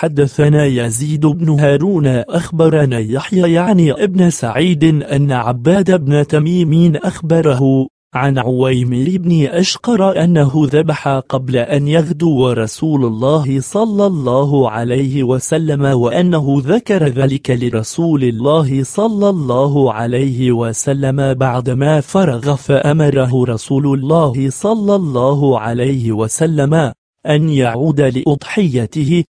حدثنا يزيد بن هارون أخبرنا يحيى يعني ابن سعيد أن عباد بن تميم أخبره عن عويمر بن أشقر أنه ذبح قبل أن يغدو رسول الله صلى الله عليه وسلم وأنه ذكر ذلك لرسول الله صلى الله عليه وسلم بعدما فرغ فأمره رسول الله صلى الله عليه وسلم أن يعود لأضحيته